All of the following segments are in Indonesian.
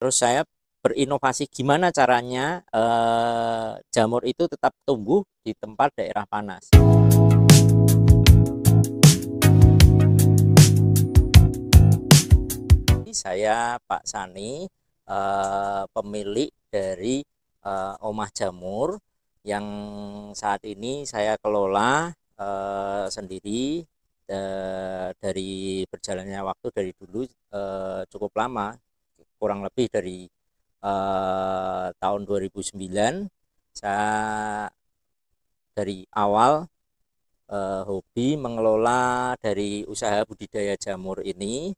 terus saya berinovasi gimana caranya eh, jamur itu tetap tumbuh di tempat daerah panas. Saya Pak Sani, eh, pemilik dari eh, Omah Jamur yang saat ini saya kelola eh, sendiri eh, dari berjalannya waktu dari dulu eh, cukup lama kurang lebih dari uh, tahun 2009 saya dari awal uh, hobi mengelola dari usaha budidaya jamur ini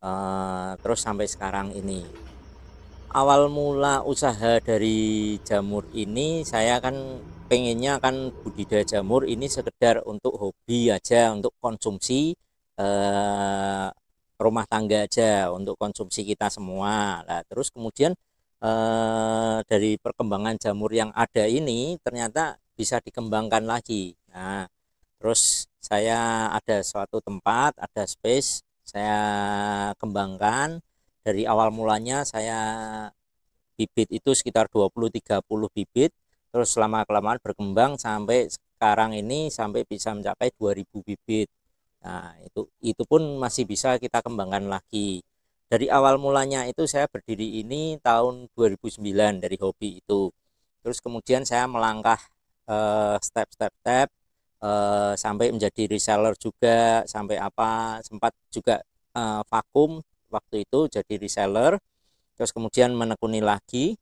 uh, terus sampai sekarang ini awal mula usaha dari jamur ini saya kan pengennya kan budidaya jamur ini sekedar untuk hobi aja untuk konsumsi eh, rumah tangga aja untuk konsumsi kita semua. Nah, terus kemudian e, dari perkembangan jamur yang ada ini ternyata bisa dikembangkan lagi. Nah, terus saya ada suatu tempat, ada space, saya kembangkan dari awal mulanya saya bibit itu sekitar 20-30 bibit, terus selama kelamaan berkembang sampai sekarang ini sampai bisa mencapai 2000 bibit. Nah, itu itu pun masih bisa kita kembangkan lagi. Dari awal mulanya itu saya berdiri ini tahun 2009 dari hobi itu. Terus kemudian saya melangkah eh, step-step-step uh, uh, sampai menjadi reseller juga, sampai apa sempat juga uh, vakum waktu itu jadi reseller. Terus kemudian menekuni lagi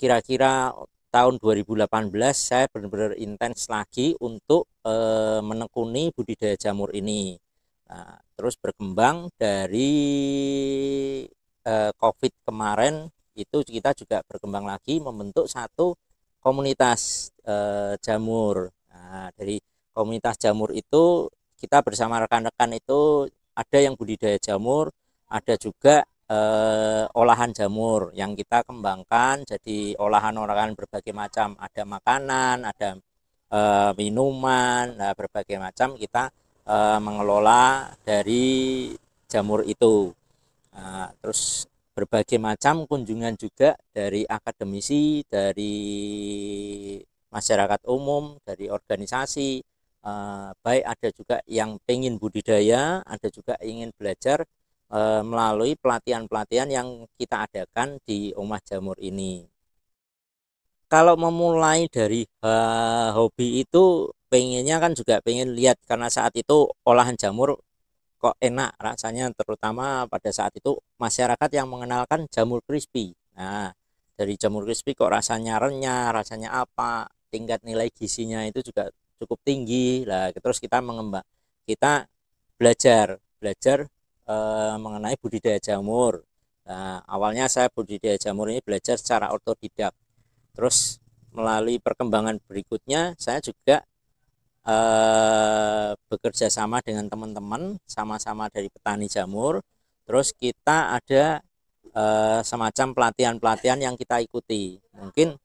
kira-kira uh, tahun 2018 saya benar-benar intens lagi untuk e, menekuni budidaya jamur ini. Nah, terus berkembang dari e, COVID kemarin itu kita juga berkembang lagi membentuk satu komunitas e, jamur. Nah, dari komunitas jamur itu kita bersama rekan-rekan itu ada yang budidaya jamur, ada juga eh, olahan jamur yang kita kembangkan jadi olahan-olahan berbagai macam ada makanan ada eh, minuman nah, berbagai macam kita eh, mengelola dari jamur itu nah, terus berbagai macam kunjungan juga dari akademisi dari masyarakat umum dari organisasi eh, baik ada juga yang pengen budidaya ada juga ingin belajar e, melalui pelatihan-pelatihan yang kita adakan di Omah Jamur ini. Kalau memulai dari e, hobi itu pengennya kan juga pengen lihat karena saat itu olahan jamur kok enak rasanya terutama pada saat itu masyarakat yang mengenalkan jamur crispy. Nah, dari jamur crispy kok rasanya renyah, rasanya apa, tingkat nilai gizinya itu juga cukup tinggi lah terus kita mengembang kita belajar belajar Eh, mengenai budidaya jamur. Nah, awalnya saya budidaya jamur ini belajar secara otodidak. Terus melalui perkembangan berikutnya saya juga eh, bekerja sama dengan teman-teman sama-sama dari petani jamur. Terus kita ada eh, semacam pelatihan-pelatihan yang kita ikuti. Mungkin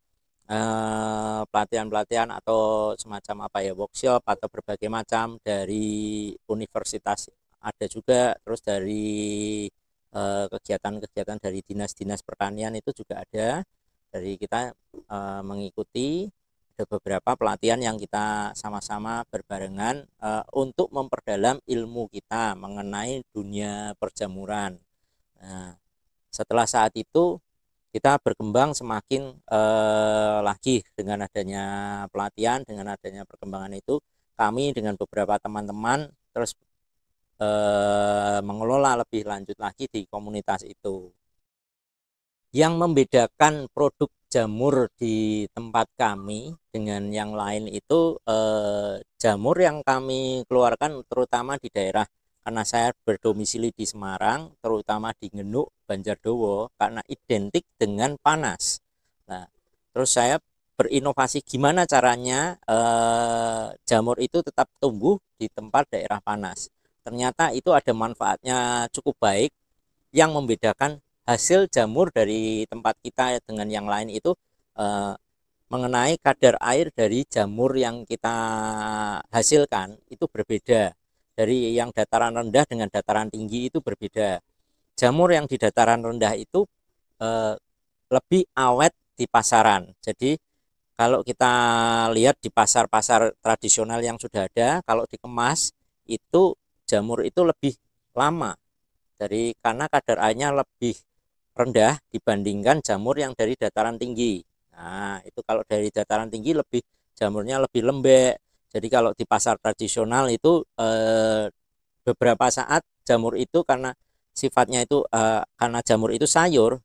eh, pelatihan-pelatihan atau semacam apa ya workshop atau berbagai macam dari universitas ada juga terus dari eh, kegiatan-kegiatan dari dinas-dinas pertanian itu juga ada dari kita eh, mengikuti ada beberapa pelatihan yang kita sama-sama berbarengan eh, untuk memperdalam ilmu kita mengenai dunia perjamuran. Nah, setelah saat itu kita berkembang semakin e, lagi dengan adanya pelatihan, dengan adanya perkembangan itu kami dengan beberapa teman-teman terus eh, mengelola lebih lanjut lagi di komunitas itu. Yang membedakan produk jamur di tempat kami dengan yang lain itu eh, jamur yang kami keluarkan terutama di daerah karena saya berdomisili di Semarang terutama di Genuk Banjardowo karena identik dengan panas. Nah, terus saya berinovasi gimana caranya eh, jamur itu tetap tumbuh di tempat daerah panas ternyata itu ada manfaatnya cukup baik yang membedakan hasil jamur dari tempat kita dengan yang lain itu e, mengenai kadar air dari jamur yang kita hasilkan itu berbeda dari yang dataran rendah dengan dataran tinggi itu berbeda jamur yang di dataran rendah itu e, lebih awet di pasaran jadi kalau kita lihat di pasar-pasar tradisional yang sudah ada kalau dikemas itu jamur itu lebih lama dari karena kadar airnya lebih rendah dibandingkan jamur yang dari dataran tinggi. Nah, itu kalau dari dataran tinggi lebih jamurnya lebih lembek. Jadi kalau di pasar tradisional itu eh, beberapa saat jamur itu karena sifatnya itu eh, karena jamur itu sayur,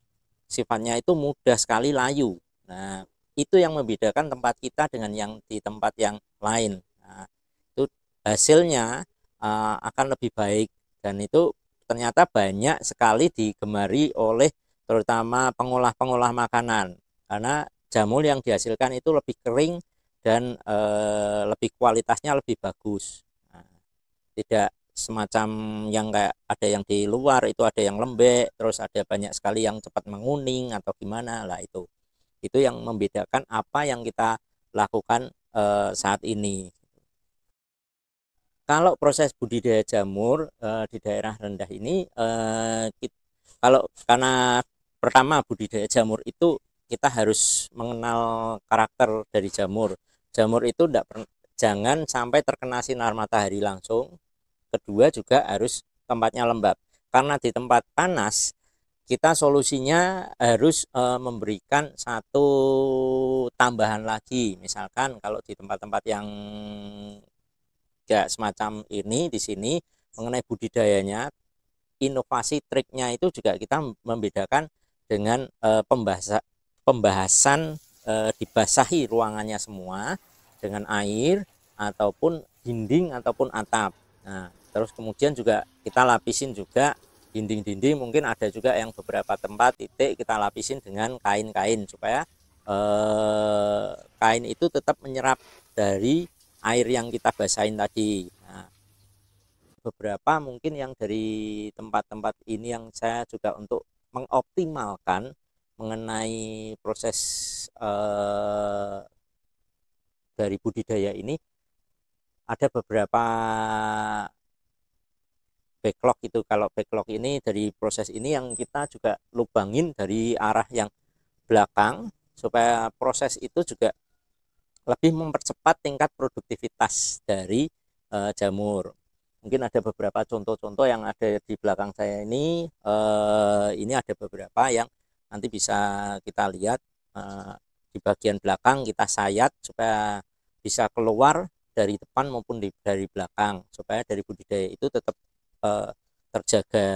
sifatnya itu mudah sekali layu. Nah, itu yang membedakan tempat kita dengan yang di tempat yang lain. Nah, itu hasilnya uh, akan lebih baik dan itu ternyata banyak sekali digemari oleh terutama pengolah-pengolah makanan karena jamur yang dihasilkan itu lebih kering dan e, lebih kualitasnya lebih bagus nah, tidak semacam yang kayak ada yang di luar itu ada yang lembek terus ada banyak sekali yang cepat menguning atau gimana lah itu itu yang membedakan apa yang kita lakukan e, saat ini kalau proses budidaya jamur uh, di daerah rendah ini uh, eh, kita, kalau karena pertama budidaya jamur itu kita harus mengenal karakter dari jamur jamur itu tidak jangan sampai terkena sinar matahari langsung kedua juga harus tempatnya lembab karena di tempat panas kita solusinya harus e, memberikan satu tambahan lagi misalkan kalau di tempat-tempat yang tiga semacam ini di sini mengenai budidayanya inovasi triknya itu juga kita membedakan dengan e, pembahasa, pembahasan e, dibasahi ruangannya semua dengan air ataupun dinding ataupun atap. Nah, terus kemudian juga kita lapisin juga dinding-dinding mungkin ada juga yang beberapa tempat titik kita lapisin dengan kain-kain supaya e, kain itu tetap menyerap dari air yang kita basahin tadi nah, beberapa mungkin yang dari tempat-tempat ini yang saya juga untuk mengoptimalkan mengenai proses eh, dari budidaya ini ada beberapa backlog itu kalau backlog ini dari proses ini yang kita juga lubangin dari arah yang belakang supaya proses itu juga lebih mempercepat tingkat produktivitas dari e, jamur. Mungkin ada beberapa contoh-contoh yang ada di belakang saya ini. E, ini ada beberapa yang nanti bisa kita lihat e, di bagian belakang kita sayat supaya bisa keluar dari depan maupun di, dari belakang supaya dari budidaya itu tetap e, terjaga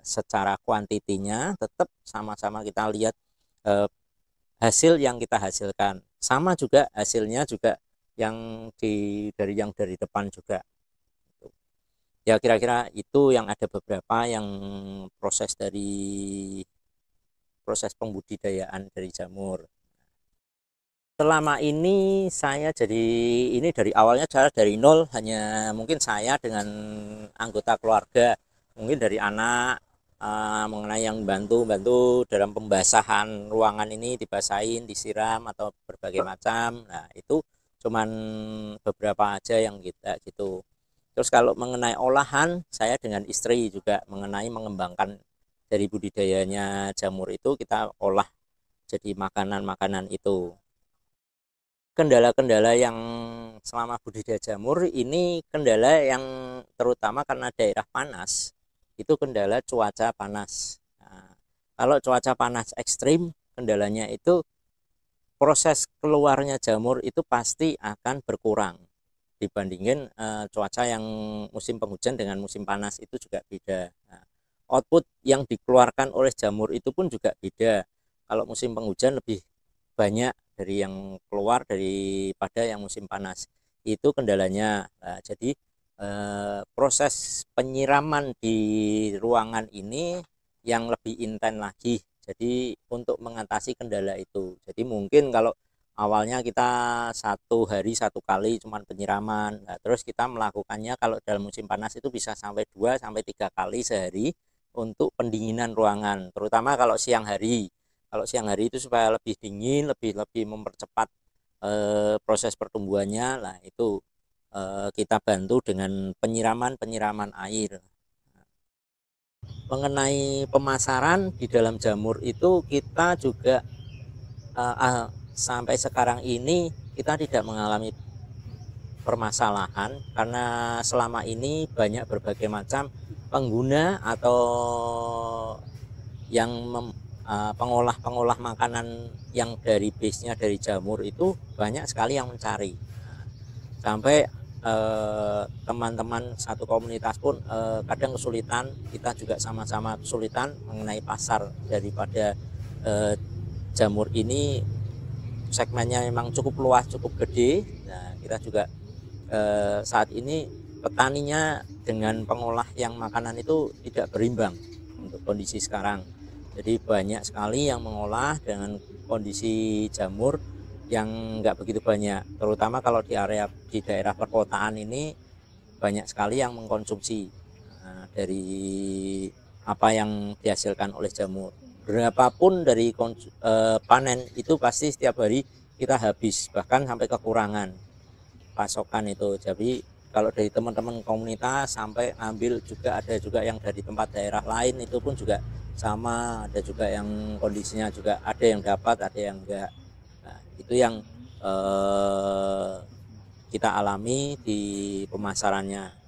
secara kuantitinya tetap sama-sama kita lihat e, hasil yang kita hasilkan sama juga hasilnya juga yang di dari yang dari depan juga ya kira-kira itu yang ada beberapa yang proses dari proses pembudidayaan dari jamur selama ini saya jadi ini dari awalnya cara dari nol hanya mungkin saya dengan anggota keluarga mungkin dari anak Ah, mengenai yang bantu bantu dalam pembasahan ruangan ini dibasahin disiram atau berbagai macam nah itu cuman beberapa aja yang kita gitu terus kalau mengenai olahan saya dengan istri juga mengenai mengembangkan dari budidayanya jamur itu kita olah jadi makanan-makanan itu kendala-kendala yang selama budidaya jamur ini kendala yang terutama karena daerah panas itu kendala cuaca panas nah, kalau cuaca panas ekstrim kendalanya itu proses keluarnya jamur itu pasti akan berkurang dibandingin e, cuaca yang musim penghujan dengan musim panas itu juga beda nah, output yang dikeluarkan oleh jamur itu pun juga beda kalau musim penghujan lebih banyak dari yang keluar daripada yang musim panas itu kendalanya nah, jadi Eh, proses penyiraman di ruangan ini yang lebih intens lagi jadi untuk mengatasi kendala itu jadi mungkin kalau awalnya kita satu hari satu kali cuman penyiraman nah, terus kita melakukannya kalau dalam musim panas itu bisa sampai dua sampai tiga kali sehari untuk pendinginan ruangan terutama kalau siang hari kalau siang hari itu supaya lebih dingin lebih lebih mempercepat e, proses pertumbuhannya lah itu Eh, kita bantu dengan penyiraman-penyiraman air. Mengenai pemasaran di dalam jamur itu kita juga uh, uh, sampai sekarang ini kita tidak mengalami permasalahan karena selama ini banyak berbagai macam pengguna atau yang eh, pengolah-pengolah makanan yang dari base-nya dari jamur itu banyak sekali yang mencari nah, sampai Eh, teman-teman eh, satu komunitas pun eh, kadang kesulitan kita juga sama-sama kesulitan mengenai pasar daripada eh, jamur ini segmennya memang cukup luas cukup gede nah kita juga eh, saat ini petaninya dengan pengolah yang makanan itu tidak berimbang untuk kondisi sekarang jadi banyak sekali yang mengolah dengan kondisi jamur yang nggak begitu banyak terutama kalau di area di daerah perkotaan ini banyak sekali yang mengkonsumsi eh, dari apa yang dihasilkan oleh jamur berapapun dari eh, panen itu pasti setiap hari kita habis bahkan sampai kekurangan pasokan itu jadi kalau dari teman-teman komunitas sampai ambil juga ada juga yang dari tempat daerah lain itu pun juga sama ada juga yang kondisinya juga ada yang dapat ada yang enggak Nah, itu yang eh, kita alami di pemasarannya.